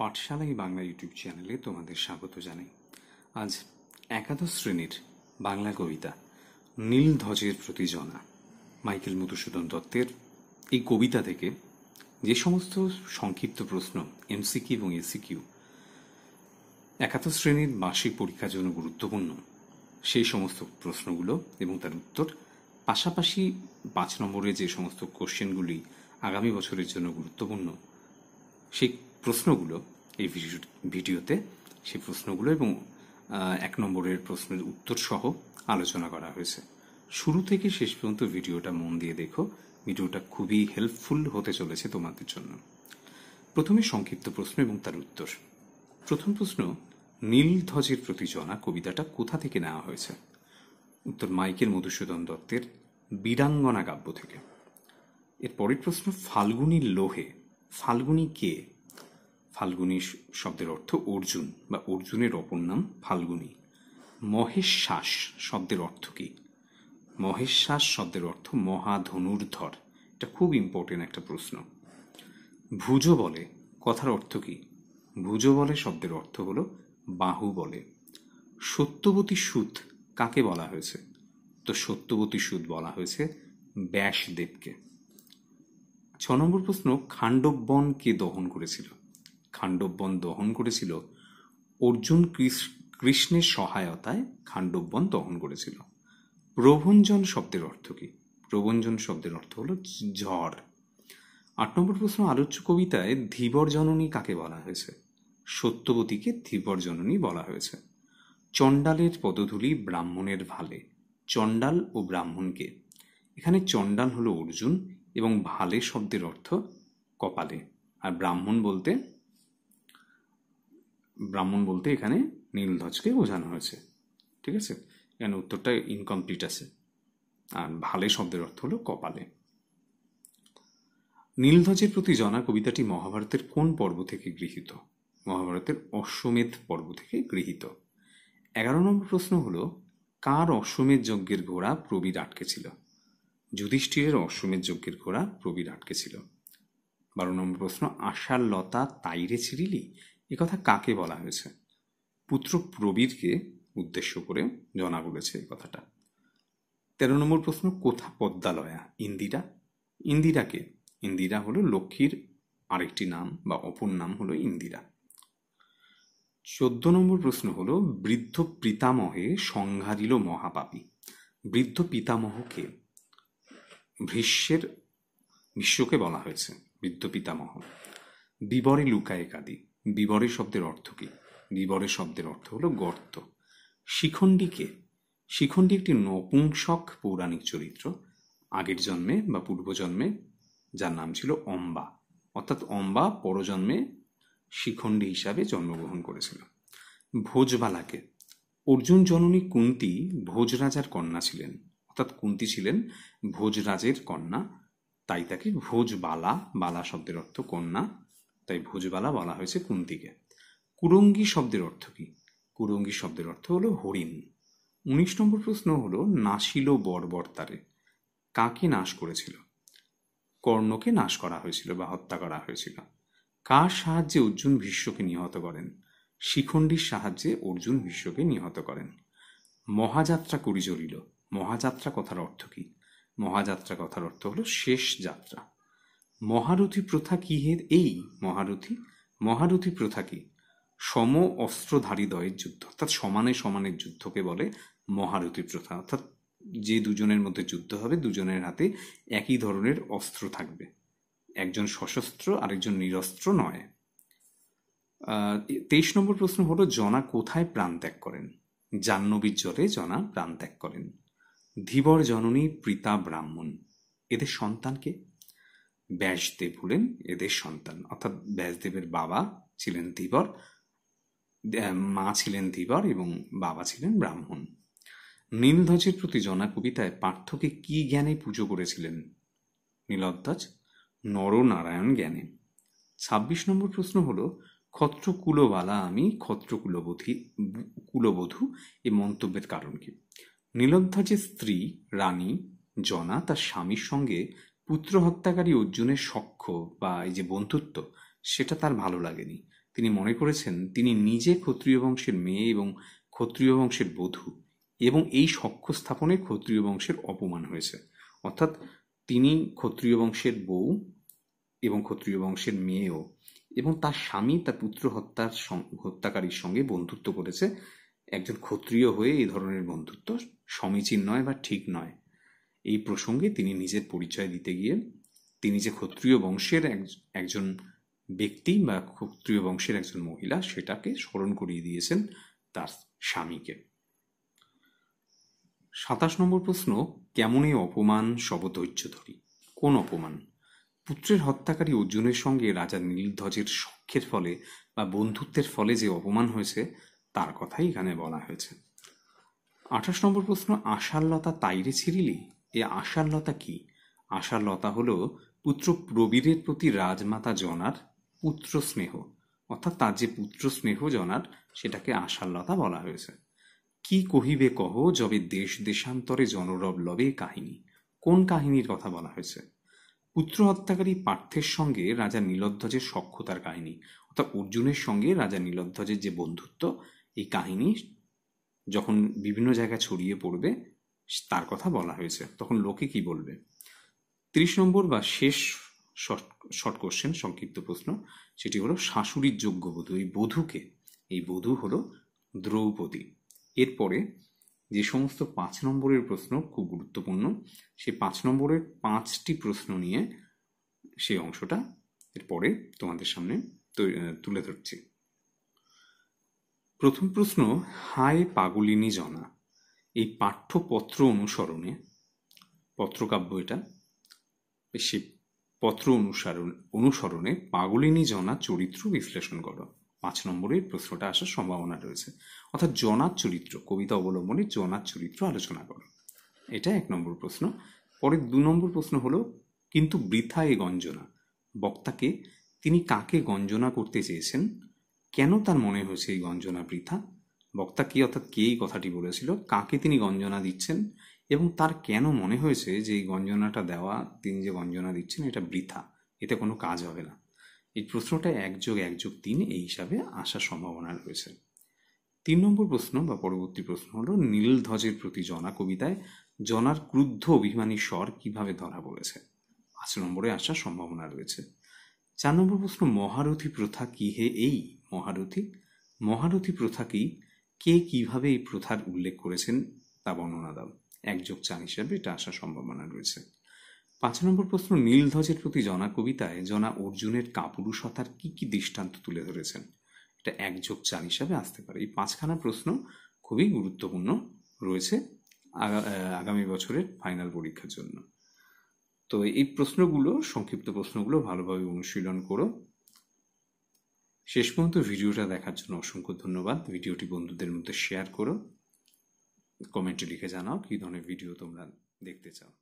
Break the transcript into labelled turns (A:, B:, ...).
A: পাঠশালাই Bangla YouTube চ্যানেলে তোমাদের স্বাগত জানাই আজ একাদশ শ্রেণীর বাংলা কবিতা নীল ধ্বজের প্রতি জনা মাইকেল মধুসূদন দত্তের এই কবিতা থেকে যে সমস্ত সংক্ষিপ্ত প্রশ্ন এমসিকিউ এবং এসিকিউ একাদশ শ্রেণীর মাসিক পরীক্ষার জন্য গুরুত্বপূর্ণ সেই সমস্ত প্রশ্নগুলো এবং তার উত্তর পাশাপাশি পাঁচ নম্বরে যে সমস্ত কোশ্চেনগুলি আগামী বছরের জন্য গুরুত্বপূর্ণ সেই প্রশ্নগুলো এই ভিডিওতে সেই প্রশ্নগুলো এবং এক নম্বরের প্রশ্নের উত্তর সহ আলোচনা করা হয়েছে শুরু থেকে শেষ পর্যন্ত ভিডিওটা মন দিয়ে দেখো ভিডিওটা খুবই হেল্পফুল হতে চলেছে তোমাদের জন্য প্রথমে সংক্ষিপ্ত প্রশ্ন এবং তার উত্তর প্রথম প্রশ্ন নীলধ্বজের প্রতিজনা কবিতাটা কোথা থেকে নেওয়া হয়েছে উত্তর মাইকেল মধুসূদন দত্তের বীরাঙ্গনা কাব্য থেকে এর পরের প্রশ্ন ফাল্গুনী লোহে ফাল্গুনী কে ফাল্গুনী শব্দের অর্থ অর্জুন বা অর্জুনের অপর নাম ফাল্গুনী মহেশ্বাস শব্দের অর্থ কী মহেশ্বাস শব্দের অর্থ মহাধনুর্ধর এটা খুব ইম্পর্টেন্ট একটা প্রশ্ন ভুজ বলে কথার অর্থ কী ভুজ বলে শব্দের অর্থ হলো বাহু বলে সত্যবতী সুত কাকে বলা হয়েছে তো সত্যবতী সুত বলা হয়েছে ব্যাসদেবকে ছ নম্বর প্রশ্ন বন কে দহন করেছিল খাণ্ডববন দহন করেছিল অর্জুন কৃষ্ণের সহায়তায় খাণ্ডববন দহন করেছিল প্রভঞ্জন শব্দের অর্থ কি প্রবঞ্জন শব্দের অর্থ হলো ঝড় আট নম্বর প্রশ্ন আলোচ্য কবিতায় ধীবর জননী কাকে বলা হয়েছে সত্যবতীকে ধীবর জননী বলা হয়েছে চণ্ডালের পদধূলি ব্রাহ্মণের ভালে চণ্ডাল ও ব্রাহ্মণকে এখানে চণ্ডাল হলো অর্জুন এবং ভালে শব্দের অর্থ কপালে আর ব্রাহ্মণ বলতে ব্রাহ্মণ বলতে এখানে নীলধ্বজকে বোঝানো হয়েছে ঠিক আছে এখানে উত্তরটা ইনকমপ্লিট আছে আর ভালে শব্দের অর্থ হলো কপালে নীলধ্বজের প্রতি জনা কবিতাটি মহাভারতের কোন পর্ব থেকে গৃহীত মহাভারতের অশ্বমেধ পর্ব থেকে গৃহীত এগারো নম্বর প্রশ্ন হল কার অশ্বমেধ যজ্ঞের ঘোড়া প্রবীর আটকেছিল যুধিষ্ঠিরের অশ্বমেধ যজ্ঞের ঘোড়া প্রবীর আটকেছিল বারো নম্বর প্রশ্ন আশার লতা তাইরে ছিড়িলি একথা কাকে বলা হয়েছে পুত্র প্রবীরকে উদ্দেশ্য করে জনা বলেছে এই কথাটা তেরো নম্বর প্রশ্ন কোথা পদ্মালয়া ইন্দিরা ইন্দিরাকে ইন্দিরা হলো লক্ষ্মীর আরেকটি নাম বা অপর নাম হলো ইন্দিরা চোদ্দ নম্বর প্রশ্ন হলো বৃদ্ধ পিতামহে সংহারিল মহাপাপী বৃদ্ধ পিতামহকে ভীষ্মের বিশ্বকে বলা হয়েছে বৃদ্ধ পিতামহ বিবরে লুকায়ে কাদি বিবরে শব্দের অর্থ কী বিবরে শব্দের অর্থ হলো গর্ত শিখণ্ডীকে শিখণ্ডী একটি নপুংসক পৌরাণিক চরিত্র আগের জন্মে বা পূর্বজন্মে যার নাম ছিল অম্বা অর্থাৎ অম্বা পরজন্মে শিখণ্ডী হিসাবে জন্মগ্রহণ করেছিল ভোজবালাকে অর্জুন জননী কুন্তি ভোজ রাজার কন্যা ছিলেন অর্থাৎ কুন্তি ছিলেন ভোজরাজের কন্যা তাই তাকে ভোজবালা বালা শব্দের অর্থ কন্যা তাই ভোজবালা বলা হয়েছে কুন্তিকে কুরঙ্গি শব্দের অর্থ কি কুরঙ্গি শব্দের অর্থ হলো হরিণ উনিশ নম্বর প্রশ্ন হলো নাসিল বর্বরতারে কাকে নাশ করেছিল কর্ণকে নাশ করা হয়েছিল বা হত্যা করা হয়েছিল কার সাহায্যে অর্জুন ভীষ্মকে নিহত করেন শিখণ্ডীর সাহায্যে অর্জুন ভীষ্মকে নিহত করেন মহাযাত্রা করি চলিল মহাযাত্রা কথার অর্থ কি মহাযাত্রা কথার অর্থ হলো শেষ যাত্রা মহারথী প্রথা কি হে এই মহারথী মহারথী প্রথা কি সম অস্ত্রধারী দয়ের যুদ্ধ অর্থাৎ সমানে সমানের যুদ্ধকে বলে মহারথী প্রথা অর্থাৎ যে দুজনের মধ্যে যুদ্ধ হবে দুজনের হাতে একই ধরনের অস্ত্র থাকবে একজন সশস্ত্র আরেকজন নিরস্ত্র নয় তেইশ নম্বর প্রশ্ন হলো জনা কোথায় প্রাণ ত্যাগ করেন জাহ্নবীর জলে জনা প্রাণ ত্যাগ করেন ধীবর জননী প্রীতা ব্রাহ্মণ এদের সন্তানকে ব্যাসদেব হলেন এদের সন্তান অর্থাৎ ব্যাসদেবের বাবা ছিলেন ধীবর মা ছিলেন ধীবর এবং বাবা ছিলেন ব্রাহ্মণ নীলধ্বজের প্রতি জনা কবিতায় পার্থকে কি জ্ঞানে পুজো করেছিলেন নীলধ্বজ নরনারায়ণ জ্ঞানে ছাব্বিশ নম্বর প্রশ্ন হল ক্ষত্রকুলবালা আমি ক্ষত্রকুলবধি কুলবধূ এ মন্তব্যের কারণ কি নীলধ্বজের স্ত্রী রানী জনা তার স্বামীর সঙ্গে পুত্র হত্যাকারী অর্জুনের সখ্য বা এই যে বন্ধুত্ব সেটা তার ভালো লাগেনি তিনি মনে করেছেন তিনি নিজে ক্ষত্রিয় বংশের মেয়ে এবং ক্ষত্রিয় বংশের বধূ এবং এই সখ্য স্থাপনে ক্ষত্রিয় বংশের অপমান হয়েছে অর্থাৎ তিনি ক্ষত্রিয় বংশের বউ এবং ক্ষত্রিয় বংশের মেয়েও এবং তার স্বামী তার পুত্র হত্যার হত্যাকারীর সঙ্গে বন্ধুত্ব করেছে একজন ক্ষত্রিয় হয়ে এই ধরনের বন্ধুত্ব সমীচীন নয় বা ঠিক নয় এই প্রসঙ্গে তিনি নিজের পরিচয় দিতে গিয়ে তিনি যে ক্ষত্রিয় বংশের একজন ব্যক্তি বা ক্ষত্রিয় বংশের একজন মহিলা সেটাকে স্মরণ করিয়ে দিয়েছেন তার স্বামীকে সাতাশ নম্বর প্রশ্ন কেমন এই অপমান শবধৈর্য ধরি কোন অপমান পুত্রের হত্যাকারী অর্জুনের সঙ্গে রাজা নীলধ্বজের সখ্যের ফলে বা বন্ধুত্বের ফলে যে অপমান হয়েছে তার কথাই এখানে বলা হয়েছে আঠাশ নম্বর প্রশ্ন আশালতা তাইরে ছিড়িলি এ লতা কি আশালতা হল পুত্র প্রবীরের প্রতি রাজমাতা জনার পুত্র স্নেহ অর্থাৎ তার যে পুত্র স্নেহ জনার সেটাকে লতা বলা হয়েছে কি কহিবে কহ যবে দেশ দেশান্তরে জনরব লবে কাহিনী কোন কাহিনীর কথা বলা হয়েছে পুত্র হত্যাকারী পার্থের সঙ্গে রাজা নীলধ্বজের সক্ষতার কাহিনী অর্থাৎ অর্জুনের সঙ্গে রাজা নীলধ্বজের যে বন্ধুত্ব এই কাহিনী যখন বিভিন্ন জায়গায় ছড়িয়ে পড়বে তার কথা বলা হয়েছে তখন লোকে কি বলবে ত্রিশ নম্বর বা শেষ শর্ট কোশ্চেন সংক্ষিপ্ত প্রশ্ন সেটি হলো শাশুড়ির যোগ্য বধূ এই বধূকে এই বধূ হলো দ্রৌপদী এরপরে যে সমস্ত পাঁচ নম্বরের প্রশ্ন খুব গুরুত্বপূর্ণ সে পাঁচ নম্বরের পাঁচটি প্রশ্ন নিয়ে সেই অংশটা এরপরে তোমাদের সামনে তুলে ধরছি প্রথম প্রশ্ন হায় পাগুলিনী জনা এই পাঠ্যপত্র অনুসরণে পত্রকাব্য এটা সে পত্র অনুসরণ অনুসরণে পাগলিনী জনা চরিত্র বিশ্লেষণ করো পাঁচ নম্বরের প্রশ্নটা আসার সম্ভাবনা রয়েছে অর্থাৎ জনার চরিত্র কবিতা অবলম্বনে জনার চরিত্র আলোচনা করো এটা এক নম্বর প্রশ্ন পরে দু নম্বর প্রশ্ন হলো কিন্তু বৃথা এ গঞ্জনা বক্তাকে তিনি কাকে গঞ্জনা করতে চেয়েছেন কেন তার মনে হয়েছে এই গঞ্জনা বৃথা বক্তা কি অর্থাৎ কে এই কথাটি বলেছিল কাকে তিনি গঞ্জনা দিচ্ছেন এবং তার কেন মনে হয়েছে যে এই গঞ্জনাটা দেওয়া তিনি যে গঞ্জনা দিচ্ছেন এটা বৃথা এতে কোনো কাজ হবে না এই প্রশ্নটা একযোগ একযোগ তিন এই হিসাবে আসার সম্ভাবনা রয়েছে তিন নম্বর প্রশ্ন বা পরবর্তী প্রশ্ন হলো নীলধ্বজের প্রতি জনা কবিতায় জনার ক্রুদ্ধ অভিমানী স্বর কিভাবে ধরা পড়েছে পাঁচ নম্বরে আসার সম্ভাবনা রয়েছে চার নম্বর প্রশ্ন মহারথী প্রথা কি হে এই মহারথী মহারথী প্রথা কি কে কিভাবে এই প্রথার উল্লেখ করেছেন তা বর্ণনা দাও একযোগ চা হিসাবে এটা আসার সম্ভাবনা রয়েছে পাঁচ নম্বর প্রশ্ন নীলধ্বজের প্রতি জনা কবিতায় জনা অর্জুনের কাপুরুষতার কি কি দৃষ্টান্ত তুলে ধরেছেন এটা একযোগ চার হিসাবে আসতে পারে এই পাঁচখানা প্রশ্ন খুবই গুরুত্বপূর্ণ রয়েছে আগামী বছরের ফাইনাল পরীক্ষার জন্য তো এই প্রশ্নগুলো সংক্ষিপ্ত প্রশ্নগুলো ভালোভাবে অনুশীলন করো শেষ পর্যন্ত ভিডিওটা দেখার জন্য অসংখ্য ধন্যবাদ ভিডিওটি বন্ধুদের মধ্যে শেয়ার করো কমেন্টে লিখে জানাও কী ধরনের ভিডিও তোমরা দেখতে চাও